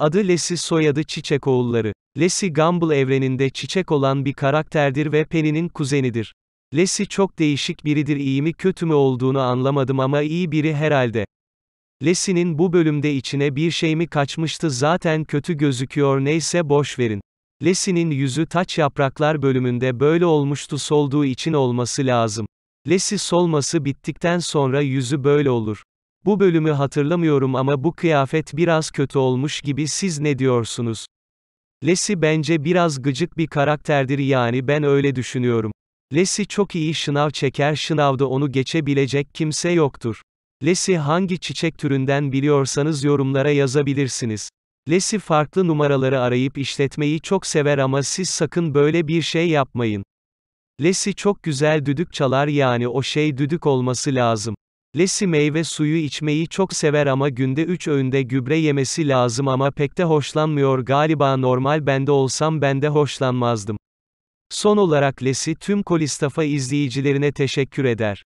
Adı Lesi soyadı Çiçek oğulları. Lesi Gumball evreninde çiçek olan bir karakterdir ve Penny'nin kuzenidir. Lesi çok değişik biridir iyi mi kötü mü olduğunu anlamadım ama iyi biri herhalde. Lesi'nin bu bölümde içine bir şey mi kaçmıştı zaten kötü gözüküyor neyse boş verin. Lesi'nin yüzü taç yapraklar bölümünde böyle olmuştu solduğu için olması lazım. Lesi solması bittikten sonra yüzü böyle olur. Bu bölümü hatırlamıyorum ama bu kıyafet biraz kötü olmuş gibi siz ne diyorsunuz? Lesi bence biraz gıcık bir karakterdir yani ben öyle düşünüyorum. Lesi çok iyi şınav çeker şınavda onu geçebilecek kimse yoktur. Lesi hangi çiçek türünden biliyorsanız yorumlara yazabilirsiniz. Lesi farklı numaraları arayıp işletmeyi çok sever ama siz sakın böyle bir şey yapmayın. Lesi çok güzel düdük çalar yani o şey düdük olması lazım. Lesi meyve suyu içmeyi çok sever ama günde 3 öğünde gübre yemesi lazım ama pek de hoşlanmıyor galiba normal bende olsam bende hoşlanmazdım. Son olarak Lesi tüm Kolistafa izleyicilerine teşekkür eder.